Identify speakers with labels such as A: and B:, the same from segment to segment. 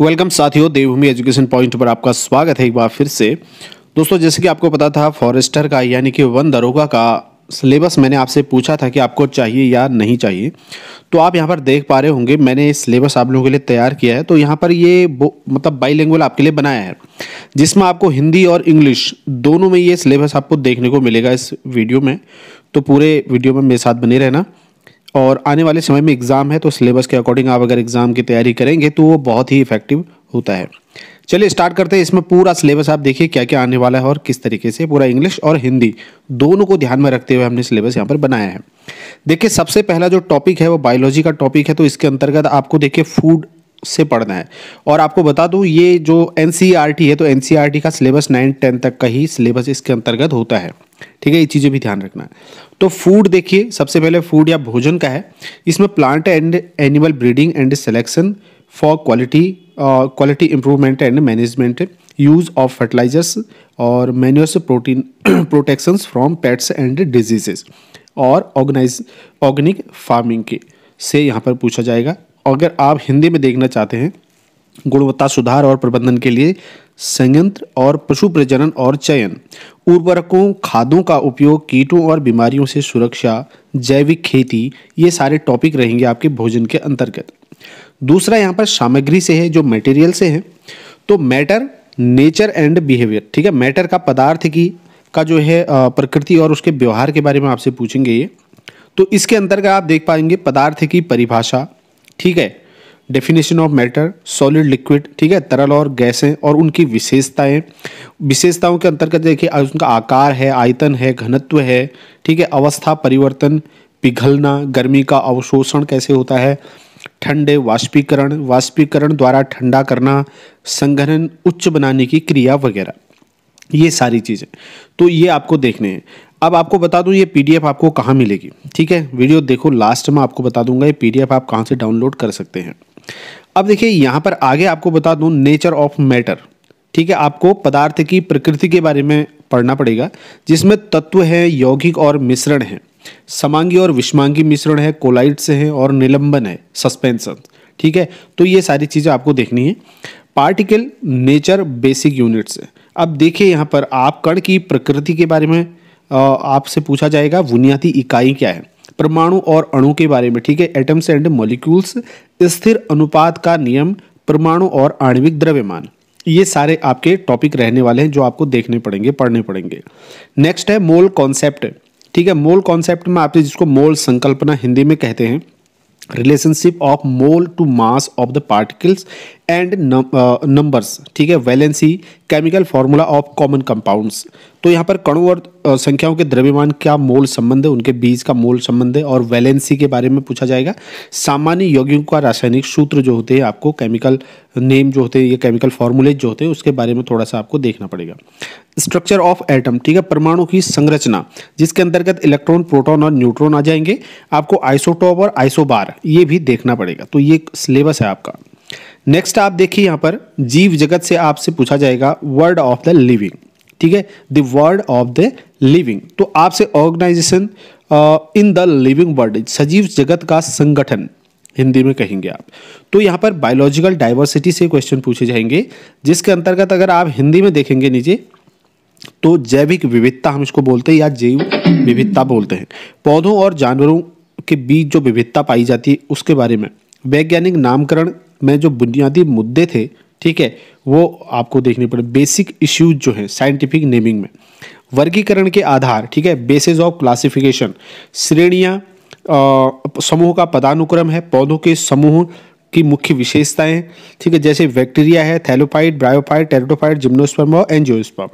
A: welcome साथियों देवभूमि education point पर आपका स्वागत है एक बार फिर से दोस्तों जैसे कि आपको पता था फॉरेस्टर का यानी कि वन दरोगा का सिलेबस मैंने आपसे पूछा था कि आपको चाहिए या नहीं चाहिए तो आप यहाँ पर देख पा रहे होंगे मैंने सिलेबस आप लोगों के लिए तैयार किया है तो यहाँ पर ये मतलब बाई आपके लिए बनाया है जिसमें आपको हिंदी और इंग्लिश दोनों में ये सिलेबस आपको देखने को मिलेगा इस वीडियो में तो पूरे वीडियो में मेरे साथ बने रहना और आने वाले समय में एग्ज़ाम है तो सिलेबस के अकॉर्डिंग आप अगर एग्ज़ाम की तैयारी करेंगे तो वो बहुत ही इफेक्टिव होता है चलिए स्टार्ट करते हैं इसमें पूरा सिलेबस आप देखिए क्या क्या आने वाला है और किस तरीके से पूरा इंग्लिश और हिंदी दोनों को ध्यान में रखते हुए हमने सिलेबस यहाँ पर बनाया है देखिए सबसे पहला जो टॉपिक है वो बायोलॉजी का टॉपिक है तो इसके अंतर्गत आपको देखिए फूड से पढ़ना है और आपको बता दूँ ये जो एन e है तो एन e का सिलेबस नाइन्थ टेन तक का ही सिलेबस इसके अंतर्गत होता है ठीक है ये चीज़ें भी ध्यान रखना तो फूड देखिए सबसे पहले फूड या भोजन का है इसमें plant and animal breeding and selection for quality quality improvement and management use of fertilisers और manures protein protection from pests and diseases और ऑर्गेनाइज ऑर्गेनिक फार्मिंग के से यहाँ पर पूछा जाएगा अगर आप हिंदी में देखना चाहते हैं गुणवत्ता सुधार और प्रबंधन के लिए संयंत्र और पशु प्रजनन और चयन उर्वरकों खादों का उपयोग कीटों और बीमारियों से सुरक्षा जैविक खेती ये सारे टॉपिक रहेंगे आपके भोजन के अंतर्गत दूसरा यहाँ पर सामग्री से है जो मटेरियल से है तो मैटर नेचर एंड बिहेवियर ठीक है मैटर का पदार्थ की का जो है प्रकृति और उसके व्यवहार के बारे में आपसे पूछेंगे ये तो इसके अंतर्गत आप देख पाएंगे पदार्थ की परिभाषा ठीक है definition of matter solid liquid ठीक है तरल और गैसें और उनकी विशेषताएं विशेषताओं के अंतर्गत देखिए उनका आकार है आयतन है घनत्व है ठीक है अवस्था परिवर्तन पिघलना गर्मी का अवशोषण कैसे होता है ठंडे वाष्पीकरण वाष्पीकरण द्वारा ठंडा करना संगठन उच्च बनाने की क्रिया वगैरह ये सारी चीज़ें तो ये आपको देखने हैं अब आपको बता दूं ये पीडीएफ आपको कहाँ मिलेगी ठीक है वीडियो देखो लास्ट में आपको बता दूंगा ये पीडीएफ आप कहाँ से डाउनलोड कर सकते हैं अब देखिए यहाँ पर आगे आपको बता दूँ नेचर ऑफ मैटर ठीक है आपको पदार्थ की प्रकृति के बारे में पढ़ना पड़ेगा जिसमें तत्व है यौगिक और मिश्रण है समांगी और विषमांगी मिश्रण है से है और निलंबन है सस्पेंसन ठीक है तो ये सारी चीज़ें आपको देखनी है पार्टिकल नेचर बेसिक यूनिट्स अब देखिए यहाँ पर आप कण की प्रकृति के बारे में आपसे पूछा जाएगा बुनियादी इकाई क्या है परमाणु और अणु के बारे में ठीक है एटम्स एंड मॉलिक्यूल्स स्थिर अनुपात का नियम परमाणु और आणविक द्रव्यमान ये सारे आपके टॉपिक रहने वाले हैं जो आपको देखने पड़ेंगे पढ़ने पड़ेंगे नेक्स्ट है मोल कॉन्सेप्ट ठीक है मोल कॉन्सेप्ट में आपने जिसको मोल संकल्पना हिंदी में कहते हैं relationship of mole to mass of the particles and numbers ठीक है valency chemical formula of common compounds तो यहाँ पर कणों और uh, संख्याओं के द्रव्यमान का मोल संबंध है उनके बीज का मोल संबंध है और वैलेंसी के बारे में पूछा जाएगा सामान्य यौगिकों का रासायनिक सूत्र जो होते हैं आपको केमिकल नेम जो होते हैं या केमिकल फार्मूले जो होते हैं उसके बारे में थोड़ा सा आपको देखना पड़ेगा स्ट्रक्चर ऑफ एटम ठीक है परमाणु की संरचना जिसके अंतर्गत इलेक्ट्रॉन प्रोटॉन और न्यूट्रॉन आ जाएंगे आपको आइसोटॉप और आइसोबार ये भी देखना पड़ेगा तो ये सिलेबस है आपका नेक्स्ट आप देखिए यहाँ पर जीव जगत से आपसे पूछा जाएगा वर्ड ऑफ द लिविंग ठीक है the world of the living तो आपसे organisation in the living world सजीव जगत का संगठन हिंदी में कहेंगे आप तो यहाँ पर बायोलॉजिकल डाइवर्सिटी से क्वेश्चन पूछे जाएंगे जिसके अंतर्गत अगर आप हिंदी में देखेंगे नीचे तो जैविक विविधता हम इसको बोलते हैं या जैव विविधता बोलते हैं पौधों और जानवरों के बीच जो विविधता पाई जाती है उसके बारे में वैज्ञानिक नामकरण में जो बुनियादी मुद्दे थे ठीक है वो आपको देखने पड़े बेसिक इश्यूज जो हैं साइंटिफिक नेमिंग में वर्गीकरण के आधार ठीक है बेसिस ऑफ क्लासिफिकेशन श्रेणियाँ समूह का पदानुक्रम है पौधों के समूह की मुख्य विशेषताएं ठीक है जैसे बैक्टीरिया है थैलोफाइड ब्रायोफाइड टेरिटोफाइट जिम्नोस्पर्म और एंजियोस्पर्म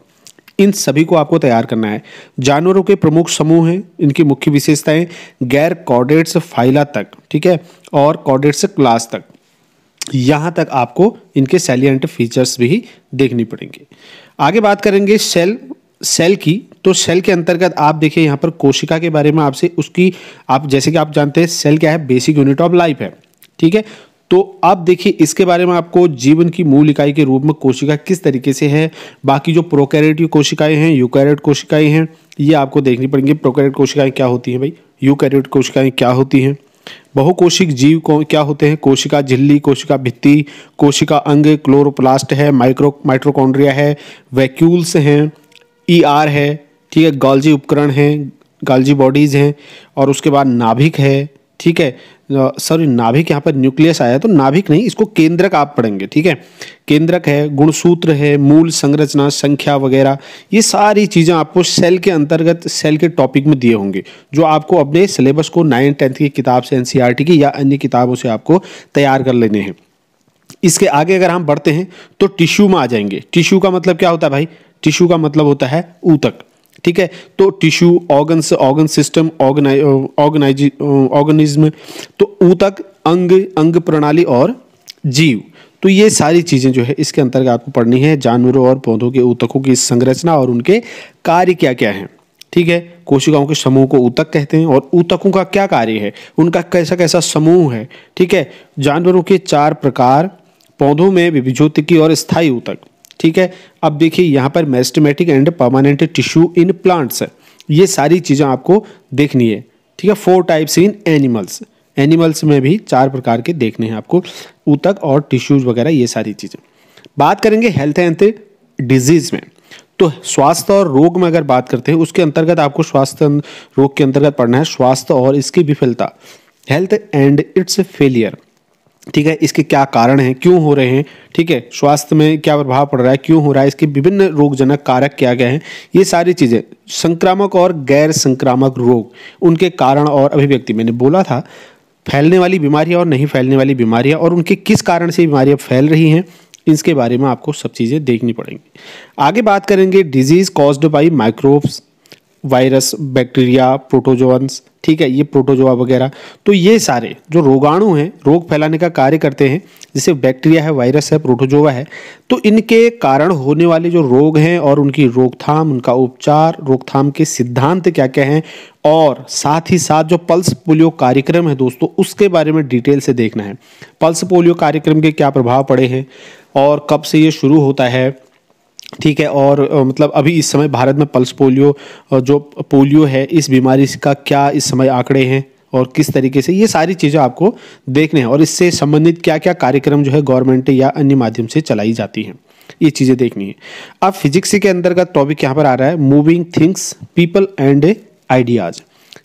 A: इन सभी को आपको तैयार करना है जानवरों के प्रमुख समूह हैं इनकी मुख्य विशेषताएं गैर कॉर्डेट्स फाइला तक ठीक है और कॉर्डेट्स क्लास तक यहाँ तक आपको इनके सेलियंट फीचर्स भी देखनी पड़ेंगे आगे बात करेंगे सेल सेल की तो सेल के अंतर्गत आप देखिए यहाँ पर कोशिका के बारे में आपसे उसकी आप जैसे कि आप जानते हैं सेल क्या है बेसिक यूनिट ऑफ लाइफ है ठीक है तो अब देखिए इसके बारे में आपको जीवन की मूल इकाई के रूप में कोशिका किस तरीके से है बाकी जो प्रोकैरियोटिक कोशिकाएं हैं यूकैरियोट कोशिकाएं हैं ये आपको देखनी पड़ेंगी प्रोकैरियोट कोशिकाएं क्या होती हैं भाई यूकैरियोट कोशिकाएं क्या होती हैं बहुकोशिक जीव को क्या होते हैं कोशिका झिल्ली कोशिका भित्ति कोशिका अंग क्लोरोप्लास्ट है माइक्रो माइक्रोकॉन्ड्रिया है वैक्यूल्स हैं ई e है ठीक है गालजी उपकरण हैं गालजी बॉडीज़ हैं और उसके बाद नाभिक है ठीक है सॉरी नाभिक यहाँ पर न्यूक्लियस आया तो नाभिक नहीं इसको केंद्रक आप पढ़ेंगे ठीक है केंद्रक है गुणसूत्र है मूल संरचना संख्या वगैरह ये सारी चीज़ें आपको सेल के अंतर्गत सेल के टॉपिक में दिए होंगे जो आपको अपने सिलेबस को नाइन्थ टेंथ की किताब से एन की या अन्य किताबों से आपको तैयार कर लेने हैं इसके आगे अगर हम बढ़ते हैं तो टिश्यू में आ जाएंगे टिश्यू का मतलब क्या होता है भाई टिश्यू का मतलब होता है ऊतक ठीक है तो टिश्यू ऑर्गन्स ऑर्गन सिस्टम ऑर्गनाइ ऑर्गेनिज्म तो ऊतक अंग अंग प्रणाली और जीव तो ये सारी चीज़ें जो है इसके अंतर्गत आपको पढ़नी है जानवरों और पौधों के ऊतकों की संरचना और उनके कार्य क्या क्या हैं ठीक है कोशिकाओं के समूह को ऊतक कहते हैं और ऊतकों का क्या कार्य है उनका कैसा कैसा समूह है ठीक है जानवरों के चार प्रकार पौधों में विभिज्योतिकी और स्थायी ऊतक ठीक है अब देखिए यहाँ पर meristematic and permanent tissue in plants ये सारी चीज़ें आपको देखनी है ठीक है four types in animals animals में भी चार प्रकार के देखने हैं आपको ऊतक और टिश्यूज वगैरह ये सारी चीज़ें बात करेंगे हेल्थ एंड डिजीज़ में तो स्वास्थ्य और रोग में अगर बात करते हैं उसके अंतर्गत आपको स्वास्थ्य रोग के अंतर्गत पढ़ना है स्वास्थ्य और इसकी विफलता हेल्थ एंड इट्स फेलियर ठीक है इसके क्या कारण हैं क्यों हो रहे हैं ठीक है स्वास्थ्य में क्या प्रभाव पड़ रहा है क्यों हो रहा है इसके विभिन्न रोगजनक कारक क्या क्या हैं ये सारी चीज़ें संक्रामक और गैर संक्रामक रोग उनके कारण और अभिव्यक्ति मैंने बोला था फैलने वाली बीमारियाँ और नहीं फैलने वाली बीमारियाँ और उनके किस कारण से बीमारियाँ फैल रही हैं इसके बारे में आपको सब चीज़ें देखनी पड़ेंगी आगे बात करेंगे disease caused by microbes virus bacteria protozoans ठीक है ये प्रोटोजोआ वगैरह तो ये सारे जो रोगाणु हैं रोग फैलाने का कार्य करते हैं जैसे बैक्टीरिया है वायरस है प्रोटोजोआ है तो इनके कारण होने वाले जो रोग हैं और उनकी रोकथाम उनका उपचार रोकथाम के सिद्धांत क्या क्या हैं और साथ ही साथ जो पल्स पोलियो कार्यक्रम है दोस्तों उसके बारे में डिटेल से देखना है पल्स पोलियो कार्यक्रम के क्या प्रभाव पड़े हैं और कब से ये शुरू होता है ठीक है और मतलब अभी इस समय भारत में पल्स पोलियो जो पोलियो है इस बीमारी का क्या इस समय आंकड़े हैं और किस तरीके से ये सारी चीज़ें आपको देखने हैं और इससे संबंधित क्या क्या कार्यक्रम जो है गवर्नमेंट या अन्य माध्यम से चलाई जाती हैं ये चीज़ें देखनी है अब फिजिक्स के अंतर्गत टॉपिक यहाँ पर आ रहा है moving things people and ideas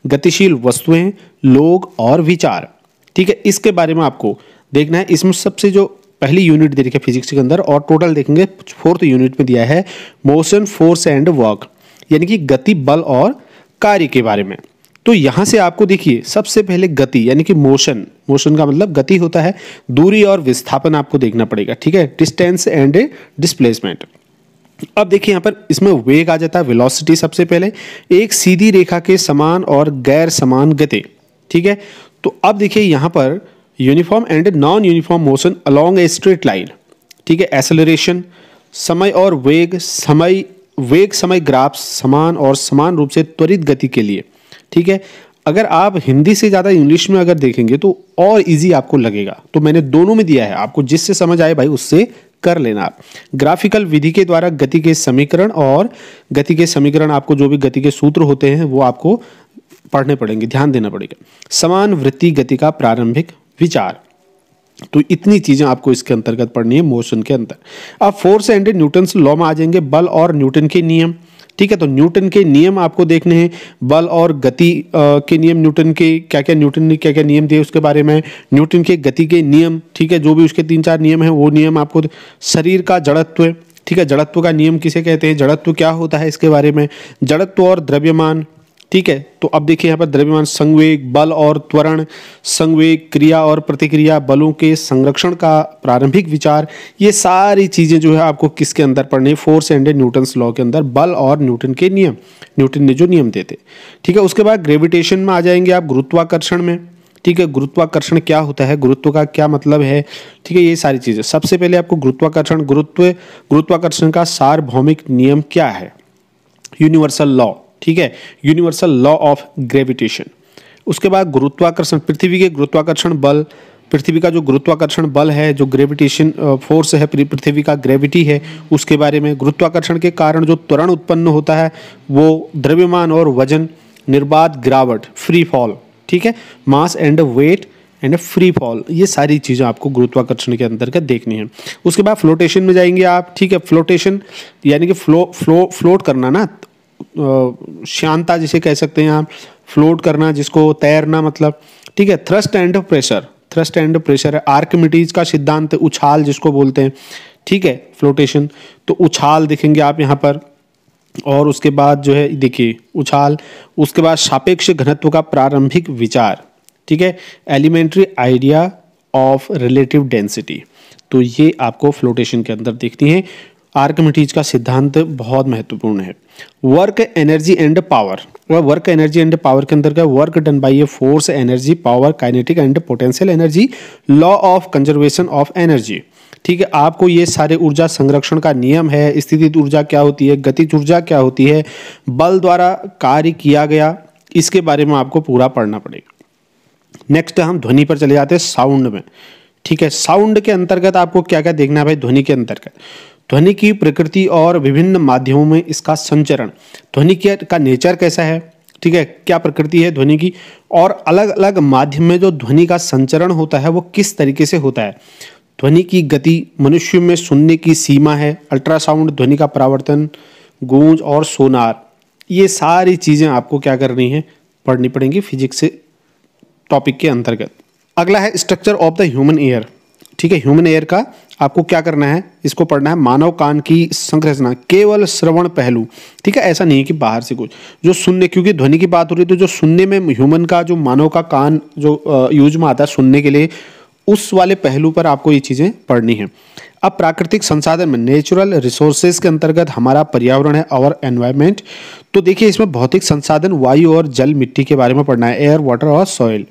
A: गतिशील वस्तुएं लोग और विचार ठीक है इसके बारे में आपको देखना है इसमें सबसे जो पहली यूनिट दे रखी है फिजिक्स के अंदर और टोटल देखेंगे फोर्थ यूनिट में दिया है मोशन फोर्स एंड वर्क यानी कि गति बल और कार्य के बारे में तो यहां से आपको देखिए सबसे पहले गति यानी कि मोशन मोशन का मतलब गति होता है दूरी और विस्थापन आपको देखना पड़ेगा ठीक है डिस्टेंस एंड डिस्प्लेसमेंट अब देखिए यहां पर इसमें वेग आ जाता है वेलोसिटी सबसे पहले एक सीधी रेखा के समान और गैर समान गति ठीक है तो अब देखिए यहाँ पर uniform and non uniform motion along a straight line ठीक है एसेलरेशन समय और वेग समय वेग समय ग्राफ्स समान और समान रूप से त्वरित गति के लिए ठीक है अगर आप हिंदी से ज़्यादा इंग्लिश में अगर देखेंगे तो और इजी आपको लगेगा तो मैंने दोनों में दिया है आपको जिससे समझ आए भाई उससे कर लेना आप ग्राफिकल विधि के द्वारा गति के समीकरण और गति के समीकरण आपको जो भी गति के सूत्र होते हैं वो आपको पढ़ने पड़ेंगे ध्यान देना पड़ेगा समान वृत्ति गति का प्रारंभिक विचार तो इतनी चीजें आपको इसके अंतर्गत पढ़नी है मोशन के अंदर अब फोर्स एंड न्यूटन लॉ में आ जाएंगे बल और न्यूटन के नियम ठीक है तो न्यूटन के नियम आपको देखने हैं बल और गति के नियम न्यूटन के क्या क्या न्यूटन ने क्या क्या नियम दिए उसके बारे में न्यूटन के गति के नियम ठीक है जो भी उसके तीन चार नियम हैं वो नियम आपको शरीर का जड़त्व ठीक है जड़त्व का नियम किसे कहते हैं जड़त्व क्या होता है इसके बारे में जड़त्व और द्रव्यमान ठीक है तो अब देखिए यहाँ पर द्रव्यमान संवेग बल और त्वरण संवेग क्रिया और प्रतिक्रिया बलों के संरक्षण का प्रारंभिक विचार ये सारी चीज़ें जो है आपको किसके अंदर पढ़नी फोर्स एंड न्यूटन लॉ के अंदर बल और न्यूटन के नियम न्यूटन ने जो नियम देते ठीक है उसके बाद ग्रेविटेशन में आ जाएंगे आप गुरुत्वाकर्षण में ठीक है गुरुत्वाकर्षण क्या होता है गुरुत्व का क्या मतलब है ठीक है ये सारी चीज़ें सबसे पहले आपको गुरुत्वाकर्षण गुरुत्व गुरुत्वाकर्षण का सार्वभौमिक नियम क्या है यूनिवर्सल लॉ ठीक है यूनिवर्सल लॉ ऑफ ग्रेविटेशन उसके बाद गुरुत्वाकर्षण पृथ्वी के गुरुत्वाकर्षण बल पृथ्वी का जो गुरुत्वाकर्षण बल है जो ग्रेविटेशन फोर्स है पृथ्वी का ग्रेविटी है उसके बारे में गुरुत्वाकर्षण के कारण जो त्वरण उत्पन्न होता है वो द्रव्यमान और वजन निर्बाध गिरावट फ्री फॉल ठीक है mass and weight and free fall ये सारी चीज़ें आपको गुरुत्वाकर्षण के अंतर्गत देखनी है उसके बाद फ्लोटेशन में जाएंगे आप ठीक है फ्लोटेशन यानी कि फ्लो फ्लो फ्लोट करना ना शांता जिसे कह सकते हैं आप फ्लोट करना जिसको तैरना मतलब ठीक है thrust and pressure thrust and pressure है आर्कमिटीज का सिद्धांत उछाल जिसको बोलते हैं ठीक है फ्लोटेशन तो उछाल देखेंगे आप यहाँ पर और उसके बाद जो है देखिए उछाल उसके बाद सापेक्ष घनत्व का प्रारंभिक विचार ठीक है elementary idea of relative density तो ये आपको फ्लोटेशन के अंदर देखती है आर्कमिटीज का सिद्धांत बहुत महत्वपूर्ण है वर्क एनर्जी एंड पावर वह वर्क एनर्जी एंड पावर के का work done by a force energy power kinetic and potential energy law of conservation of energy ठीक है आपको ये सारे ऊर्जा संरक्षण का नियम है स्थिति ऊर्जा क्या होती है गतिज ऊर्जा क्या होती है बल द्वारा कार्य किया गया इसके बारे में आपको पूरा पढ़ना पड़ेगा नेक्स्ट हम ध्वनि पर चले जाते हैं साउंड में ठीक है साउंड के अंतर्गत आपको क्या क्या देखना है भाई ध्वनि के अंतर्गत ध्वनि की प्रकृति और विभिन्न माध्यमों में इसका संचरण ध्वनि का नेचर कैसा है ठीक है क्या प्रकृति है ध्वनि की और अलग अलग माध्यम में जो ध्वनि का संचरण होता है वो किस तरीके से होता है ध्वनि की गति मनुष्य में सुनने की सीमा है अल्ट्रासाउंड ध्वनि का परावर्तन गूंज और सोनार ये सारी चीज़ें आपको क्या करनी है पढ़नी पड़ेंगी फिजिक्स से टॉपिक के अंतर्गत अगला है structure of the human ear ठीक है ह्यूमन एयर का आपको क्या करना है इसको पढ़ना है मानव कान की संरचना केवल श्रवण पहलू ठीक है ऐसा नहीं है कि बाहर से कुछ जो सुनने क्योंकि ध्वनि की बात हो रही है तो जो सुनने में ह्यूमन का जो मानव का कान जो यूज में आता है सुनने के लिए उस वाले पहलू पर आपको ये चीज़ें पढ़नी है अब प्राकृतिक संसाधन में नेचुरल रिसोर्सेज के अंतर्गत हमारा पर्यावरण है और एनवायरमेंट तो देखिए इसमें भौतिक संसाधन वायु और जल मिट्टी के बारे में पढ़ना है एयर वाटर और सॉइल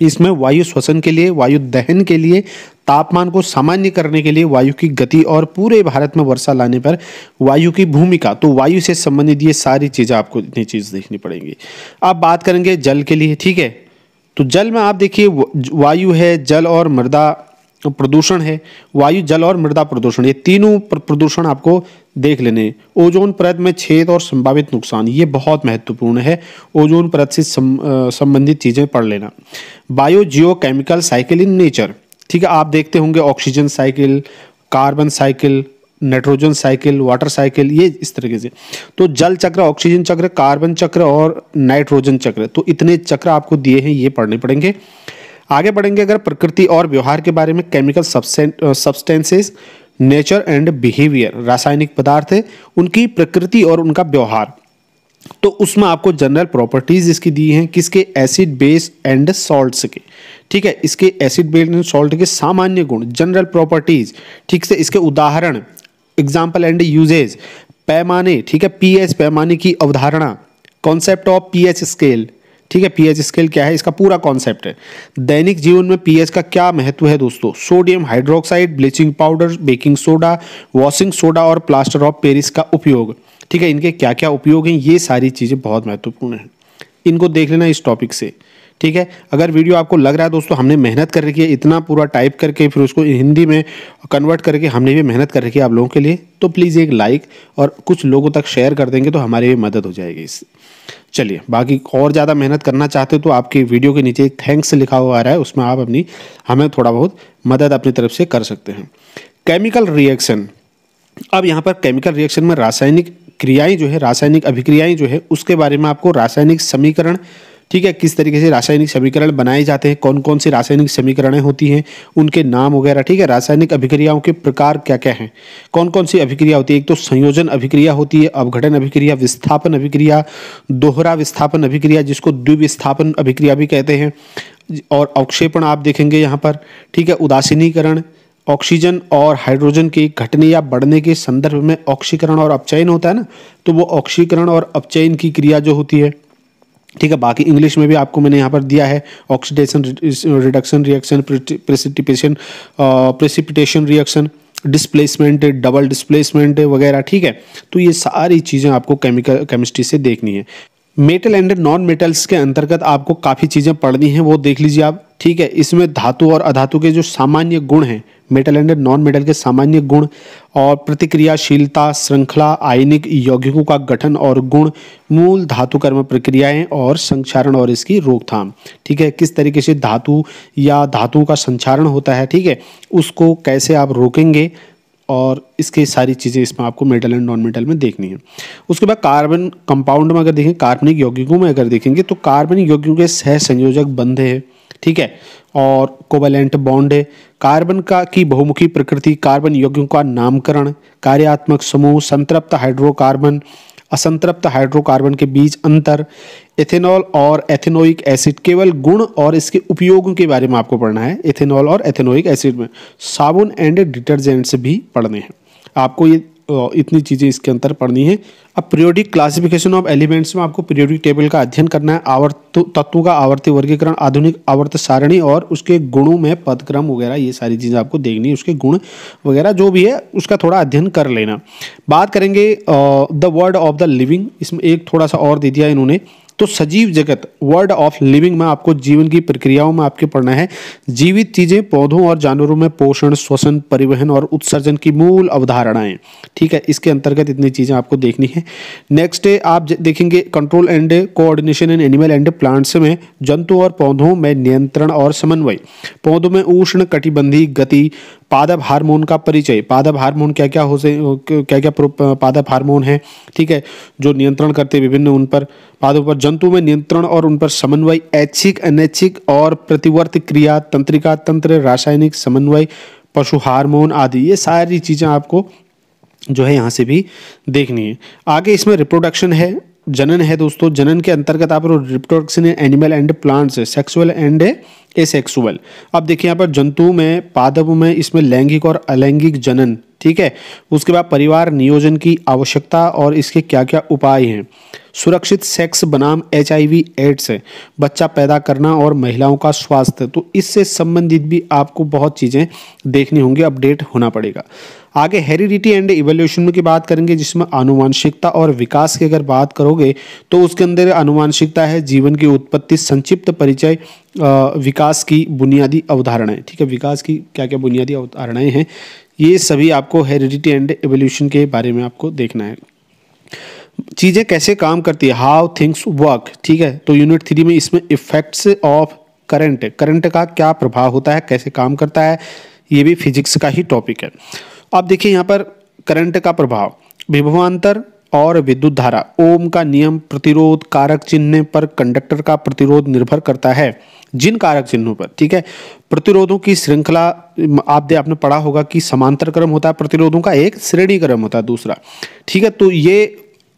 A: इसमें वायु श्वसन के लिए वायु दहन के लिए तापमान को सामान्य करने के लिए वायु की गति और पूरे भारत में वर्षा लाने पर वायु की भूमिका तो वायु से संबंधित ये सारी चीज़ें आपको इतनी चीज़ देखनी पड़ेंगी अब बात करेंगे जल के लिए ठीक है तो जल में आप देखिए वायु है जल और मृदा तो प्रदूषण है वायु जल और मृदा प्रदूषण ये तीनों प्रदूषण आपको देख लेने ओजोन परत में छेद और संभावित नुकसान ये बहुत महत्वपूर्ण है ओजोन परत से संबंधित चीज़ें पढ़ लेना biogeochemical cycle in nature ठीक है आप देखते होंगे oxygen cycle carbon cycle nitrogen cycle water cycle ये इस तरीके से तो जल चक्र ऑक्सीजन चक्र कार्बन चक्र और नाइट्रोजन चक्र तो इतने चक्र आपको दिए हैं ये पढ़ने पड़ेंगे आगे बढ़ेंगे अगर प्रकृति और व्यवहार के बारे में chemical substances nature and behaviour रासायनिक पदार्थ है उनकी प्रकृति और उनका व्यवहार तो उसमें आपको जनरल प्रॉपर्टीज इसकी दी हैं किसके एसिड बेस एंड सॉल्ट्स के ठीक है इसके एसिड बेस एंड सॉल्ट के सामान्य गुण जनरल प्रॉपर्टीज ठीक से इसके उदाहरण एग्जाम्पल एंड यूजेज पैमाने ठीक है पीएच पैमाने की अवधारणा कॉन्सेप्ट ऑफ पीएच स्केल ठीक है पीएच स्केल क्या है इसका पूरा कॉन्सेप्ट है दैनिक जीवन में पीएच का क्या महत्व है दोस्तों sodium hydroxide bleaching powder baking soda washing soda और प्लास्टर ऑफ पेरिस का उपयोग ठीक है इनके क्या क्या उपयोग हैं ये सारी चीज़ें बहुत महत्वपूर्ण हैं इनको देख लेना इस टॉपिक से ठीक है अगर वीडियो आपको लग रहा है दोस्तों हमने मेहनत कर रखी है इतना पूरा टाइप करके फिर उसको हिंदी में कन्वर्ट करके हमने भी मेहनत कर रखी है आप लोगों के लिए तो प्लीज़ एक लाइक और कुछ लोगों तक शेयर कर देंगे तो हमारी भी मदद हो जाएगी इससे चलिए बाकी और ज़्यादा मेहनत करना चाहते हो तो आपकी वीडियो के नीचे थैंक्स लिखा हुआ आ रहा है उसमें आप अपनी हमें थोड़ा बहुत मदद अपनी तरफ से कर सकते हैं केमिकल रिएक्शन अब यहाँ पर केमिकल रिएक्शन में रासायनिक क्रियाएं जो है रासायनिक अभिक्रियाएं जो है उसके बारे में आपको रासायनिक समीकरण ठीक है किस तरीके से रासायनिक समीकरण बनाए जाते हैं कौन कौन सी रासायनिक समीकरणें होती हैं उनके नाम वगैरह ठीक है रासायनिक अभिक्रियाओं के प्रकार क्या क्या हैं कौन कौन सी अभिक्रिया होती है एक तो संयोजन अभिक्रिया होती है अवघटन अभिक्रिया विस्थापन अभिक्रिया दोहरा विस्थापन अभिक्रिया जिसको द्विविस्थापन अभिक्रिया भी कहते हैं और अवक्षेपण आप देखेंगे यहाँ पर ठीक है उदासीनीकरण ऑक्सीजन और हाइड्रोजन के घटने या बढ़ने के संदर्भ में ऑक्सीकरण और अपचयन होता है ना तो वो ऑक्सीकरण और अपचयन की क्रिया जो होती है ठीक है बाकी इंग्लिश में भी आपको मैंने यहाँ पर दिया है oxidation reduction reaction precipitation precipitation reaction displacement double displacement वगैरह ठीक है तो ये सारी चीज़ें आपको केमिकल केमिस्ट्री से देखनी है मेटल एंड नॉन मेटल्स के अंतर्गत आपको काफ़ी चीज़ें पढ़नी हैं वो देख लीजिए आप ठीक है इसमें धातु और अधातु के जो सामान्य गुण हैं मेटल एंड नॉन मेटल के सामान्य गुण और प्रतिक्रियाशीलता श्रृंखला आयनिक यौगिकों का गठन और गुण मूल धातु कर्म प्रक्रियाएं और संक्षारण और इसकी रोकथाम ठीक है किस तरीके से धातु या धातुओं का संचारण होता है ठीक है उसको कैसे आप रोकेंगे और इसके सारी चीज़ें इसमें आपको मेटल एंड नॉन मेटल में देखनी है उसके बाद कार्बन कंपाउंड में अगर देखें कार्बनिक यौगिकों में अगर देखेंगे तो कार्बनिक यौगिकों के सह संयोजक बंधे हैं ठीक है और कोवेलेंट बॉन्ड है कार्बन का की बहुमुखी प्रकृति कार्बन यौगिकों का नामकरण कार्यात्मक समूह संतृप्त हाइड्रोकार्बन असंतृप्त हाइड्रोकार्बन के बीच अंतर एथेनॉल और एथेनोइक एसिड केवल गुण और इसके उपयोग के बारे में आपको पढ़ना है एथेनॉल और एथेनोइक एसिड में साबुन एंड डिटर्जेंट्स भी पढ़ने हैं आपको ये इतनी चीज़ें इसके अंतर पढ़नी है अब पीरियोडिक क्लासिफिकेशन ऑफ एलिमेंट्स में आपको पीरियोडिक टेबल का अध्ययन करना है आवर्त तत्वों का आवर्ती वर्गीकरण आधुनिक आवर्त सारणी और उसके गुणों में पदक्रम वगैरह ये सारी चीज़ें आपको देखनी है उसके गुण वगैरह जो भी है उसका थोड़ा अध्ययन कर लेना बात करेंगे the world of the living इसमें एक थोड़ा सा और दे दिया इन्होंने तो सजीव जगत वर्ड ऑफ लिविंग में आपको जीवन की प्रक्रियाओं में आपके पढ़ना है जीवित चीजें पौधों और जानवरों में पोषण श्वसन परिवहन और उत्सर्जन की मूल अवधारणाएं ठीक है इसके अंतर्गत इतनी चीजें आपको देखनी है नेक्स्ट आप देखेंगे control and coordination in animal and plants में जंतु और पौधों में नियंत्रण और समन्वय पौधों में उष्ण कटिबंधी गति पादप हार्मोन का परिचय पादप हार्मोन क्या क्या हो से क्या क्या पादप हार्मोन है ठीक है जो नियंत्रण करते विभिन्न उन पर पादों पर जंतु में नियंत्रण और उन पर समन्वय ऐच्छिक अनैच्छिक और प्रतिवर्त क्रिया तंत्रिका तंत्र रासायनिक समन्वय पशु हार्मोन आदि ये सारी चीज़ें आपको जो है यहाँ से भी देखनी है आगे इसमें रिप्रोडक्शन है जनन है दोस्तों जनन के अंतर्गत आप reproduction animal and plants sexual and asexual अब देखिए यहाँ पर जंतु में पादप में इसमें लैंगिक और अलैंगिक जनन ठीक है उसके बाद परिवार नियोजन की आवश्यकता और इसके क्या क्या उपाय हैं सुरक्षित सेक्स बनाम एच एड्स है बच्चा पैदा करना और महिलाओं का स्वास्थ्य तो इससे संबंधित भी आपको बहुत चीज़ें देखनी होंगी अपडेट होना पड़ेगा आगे हेरिडिटी एंड इवोल्यूशन की बात करेंगे जिसमें आनुवांशिकता और विकास की अगर बात करोगे तो उसके अंदर आनुवांशिकता है जीवन की उत्पत्ति संक्षिप्त परिचय विकास की बुनियादी अवधारणाएं ठीक है विकास की क्या क्या बुनियादी अवधारणाएं हैं ये सभी आपको हेरिडिटी एंड एवोल्यूशन के बारे में आपको देखना है चीज़ें कैसे काम करती है हाउ थिंग्स वर्क ठीक है तो यूनिट थ्री में इसमें इफेक्ट्स ऑफ करंट करंट का क्या प्रभाव होता है कैसे काम करता है ये भी फिजिक्स का ही टॉपिक है अब देखिए यहाँ पर करंट का प्रभाव विभवान्तर और विद्युत धारा ओम का नियम प्रतिरोध कारक चिन्ह पर कंडक्टर का प्रतिरोध निर्भर करता है जिन कारक चिन्हों पर ठीक है प्रतिरोधों की श्रृंखला आप दे आपने पढ़ा होगा कि समांतर क्रम होता है प्रतिरोधों का एक श्रेणी क्रम होता है दूसरा ठीक है तो ये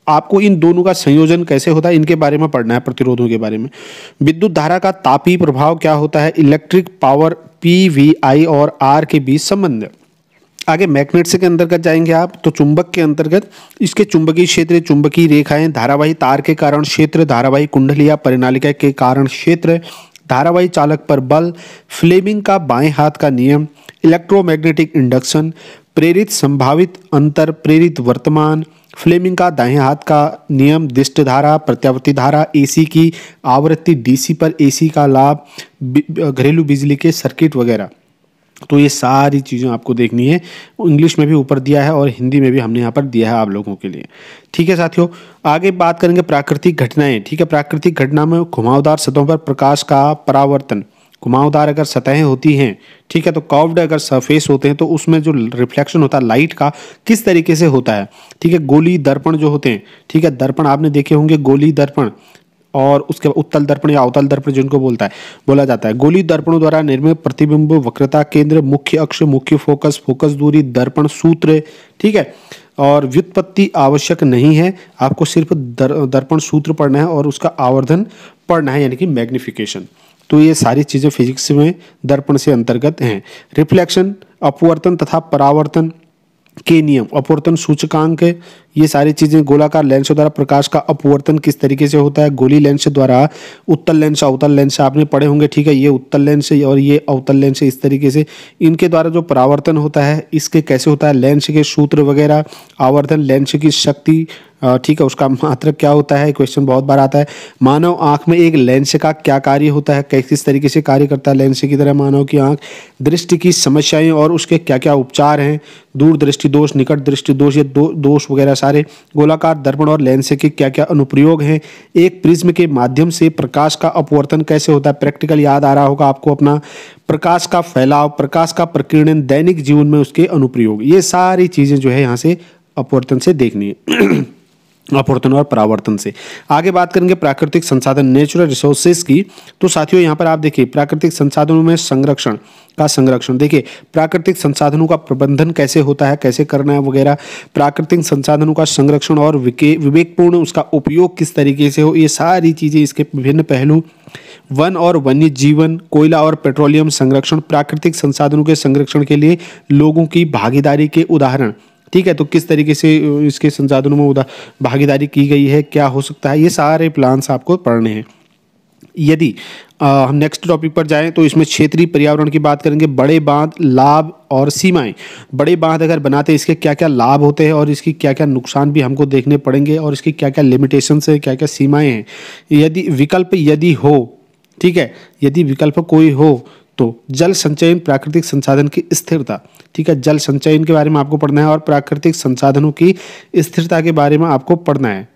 A: आपको इन दोनों का संयोजन कैसे होता है इनके बारे में पढ़ना है प्रतिरोधों के बारे में विद्युत धारा का तापी प्रभाव क्या होता है electric power P V I और आर के बीच संबंध आगे मैग्नेट्स के अंतर्गत जाएंगे आप तो चुंबक के अंतर्गत इसके चुंबकीय क्षेत्र चुंबकीय रेखाएं धारावाही तार के कारण क्षेत्र धारावाही कुंडलिया परिणालिका के कारण क्षेत्र धारावाही चालक पर बल फ्लेमिंग का बाएं हाथ का नियम इलेक्ट्रोमैग्नेटिक इंडक्शन प्रेरित संभावित अंतर प्रेरित वर्तमान फ्लेमिंग का दाएं हाथ का नियम दिष्ट धारा प्रत्यावर्ती धारा एसी की आवृत्ति डीसी पर एसी का लाभ घरेलू बिजली के सर्किट वगैरह तो ये सारी चीज़ें आपको देखनी है इंग्लिश में भी ऊपर दिया है और हिंदी में भी हमने यहाँ पर दिया है आप लोगों के लिए ठीक है साथियों आगे बात करेंगे प्राकृतिक घटनाएं ठीक है प्राकृतिक घटना में घुमावदार सतहों पर प्रकाश का परावर्तन घुमावदार अगर सतहें होती हैं ठीक है तो कर्व्ड अगर सरफेस होते हैं तो उसमें जो रिफ्लेक्शन होता है लाइट का किस तरीके से होता है ठीक है गोली दर्पण जो होते हैं ठीक है दर्पण आपने देखे होंगे गोली दर्पण और उसके बाद उत्तल दर्पण या अवतल दर्पण जिनको बोलता है बोला जाता है गोली दर्पणों द्वारा निर्मित प्रतिबिंब वक्रता केंद्र मुख्य अक्ष मुख्य फोकस फोकस दूरी दर्पण सूत्र ठीक है और व्युत्पत्ति आवश्यक नहीं है आपको सिर्फ दर, दर्पण सूत्र पढ़ना है और उसका आवर्धन पढ़ना है यानी कि मैग्निफिकेशन तो ये सारी चीज़ें फिजिक्स में दर्पण से अंतर्गत हैं रिफ्लेक्शन अपवर्तन तथा परावर्तन के नियम अपवर्तन सूचकांक ये सारी चीज़ें गोलाकार लेंस द्वारा प्रकाश का अपवर्तन किस तरीके से होता है गोली लेंस द्वारा उत्तल लेंस अवतल लेंस आपने पढ़े होंगे ठीक है ये उत्तल लेंस और ये अवतल लेंस इस तरीके से इनके द्वारा जो परावर्तन होता है इसके कैसे होता है लेंस के सूत्र वगैरह आवर्तन लेंस की शक्ति ठीक है उसका मात्र क्या होता है क्वेश्चन बहुत बार आता है मानव आँख में एक लेंस का क्या कार्य होता है किस तरीके से कार्य करता है लेंस की तरह मानव की आँख दृष्टि की समस्याएं और उसके क्या क्या उपचार हैं दूर दृष्टि दोष निकट दृष्टि दोष या दो, दोष वगैरह सारे गोलाकार दर्पण और लेंस के क्या क्या अनुप्रयोग हैं एक प्रिज्म के माध्यम से प्रकाश का अपवर्तन कैसे होता है प्रैक्टिकल याद आ रहा होगा आपको अपना प्रकाश का फैलाव प्रकाश का प्रकीर्णन दैनिक जीवन में उसके अनुप्रयोग ये सारी चीज़ें जो है यहाँ से अपवर्तन से देखनी है अपवर्तन और परावर्तन से आगे बात करेंगे प्राकृतिक संसाधन नेचुरल रिसोर्सेज की तो साथियों यहाँ पर आप देखिए प्राकृतिक संसाधनों में संरक्षण का संरक्षण देखिए प्राकृतिक संसाधनों का प्रबंधन कैसे होता है कैसे करना है वगैरह प्राकृतिक संसाधनों का संरक्षण और विवेकपूर्ण उसका उपयोग किस तरीके से हो ये सारी चीज़ें इसके विभिन्न पहलू वन और वन्य जीवन कोयला और पेट्रोलियम संरक्षण प्राकृतिक संसाधनों के संरक्षण के लिए लोगों की भागीदारी के उदाहरण ठीक है तो किस तरीके से इसके संसाधनों में उदा भागीदारी की गई है क्या हो सकता है ये सारे प्लान्स आपको पढ़ने हैं यदि हम नेक्स्ट टॉपिक पर जाएं तो इसमें क्षेत्रीय पर्यावरण की बात करेंगे बड़े बांध लाभ और सीमाएं बड़े बांध अगर बनाते इसके क्या क्या लाभ होते हैं और इसकी क्या क्या नुकसान भी हमको देखने पड़ेंगे और इसकी क्या क्या लिमिटेशन है क्या क्या सीमाएं हैं यदि विकल्प यदि हो ठीक है यदि विकल्प कोई हो तो जल संचयन प्राकृतिक संसाधन की स्थिरता ठीक है जल संचयन के बारे में आपको पढ़ना है और प्राकृतिक संसाधनों की स्थिरता के बारे में आपको पढ़ना है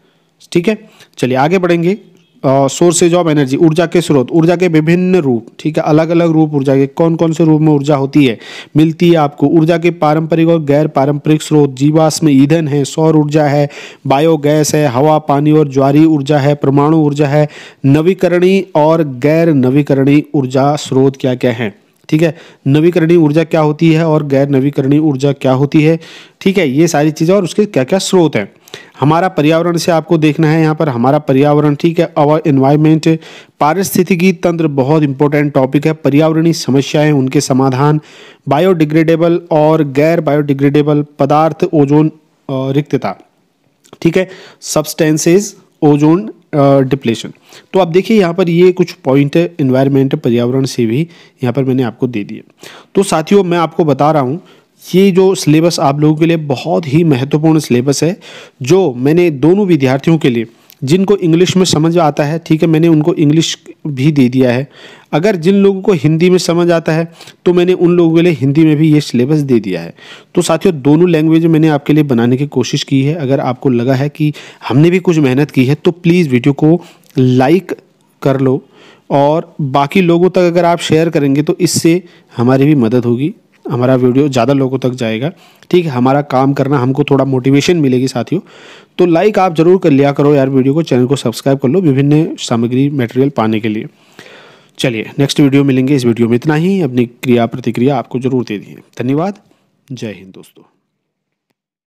A: ठीक है चलिए आगे बढ़ेंगे सोर्सेज ऑफ एनर्जी ऊर्जा के स्रोत ऊर्जा के विभिन्न रूप ठीक है अलग अलग रूप ऊर्जा के कौन कौन से रूप में ऊर्जा होती है मिलती है आपको ऊर्जा के पारंपरिक और गैर पारंपरिक स्रोत जीवाश्म ईंधन है सौर ऊर्जा है बायोगैस है हवा पानी और ज्वारी ऊर्जा है परमाणु ऊर्जा है नवीकरणीय और गैर नवीकरणीय ऊर्जा स्रोत क्या क्या हैं ठीक है नवीकरणीय ऊर्जा क्या होती है और गैर नवीकरणीय ऊर्जा क्या होती है ठीक है ये सारी चीज़ें और उसके क्या क्या स्रोत हैं हमारा पर्यावरण से आपको देखना है यहाँ पर हमारा पर्यावरण ठीक है अवर इन्वायरमेंट पारिस्थितिकी तंत्र बहुत इंपॉर्टेंट टॉपिक है पर्यावरणीय समस्याएं उनके समाधान बायोडिग्रेडेबल और गैर बायोडिग्रेडेबल पदार्थ ओजोन रिक्तता ठीक है सब्सटेंसेज ओजोन डिप्लेशन तो आप देखिए यहाँ पर ये कुछ पॉइंट इन्वायरमेंट पर्यावरण से भी यहाँ पर मैंने आपको दे दिए तो साथियों मैं आपको बता रहा हूँ ये जो सिलेबस आप लोगों के लिए बहुत ही महत्वपूर्ण सिलेबस है जो मैंने दोनों विद्यार्थियों के लिए जिनको इंग्लिश में समझ आता है ठीक है मैंने उनको इंग्लिश भी दे दिया है अगर जिन लोगों को हिंदी में समझ आता है तो मैंने उन लोगों के लिए हिंदी में भी ये सिलेबस दे दिया है तो साथियों दोनों लैंग्वेज मैंने आपके लिए बनाने की कोशिश की है अगर आपको लगा है कि हमने भी कुछ मेहनत की है तो प्लीज़ वीडियो को लाइक कर लो और बाकी लोगों तक अगर आप शेयर करेंगे तो इससे हमारी भी मदद होगी हमारा वीडियो ज़्यादा लोगों तक जाएगा ठीक है हमारा काम करना हमको थोड़ा मोटिवेशन मिलेगी साथियों तो लाइक आप जरूर कर लिया करो यार वीडियो को चैनल को सब्सक्राइब कर लो विभिन्न सामग्री मटेरियल पाने के लिए चलिए नेक्स्ट वीडियो मिलेंगे इस वीडियो में इतना ही अपनी क्रिया प्रतिक्रिया आपको जरूर दे दी धन्यवाद जय हिंद दोस्तों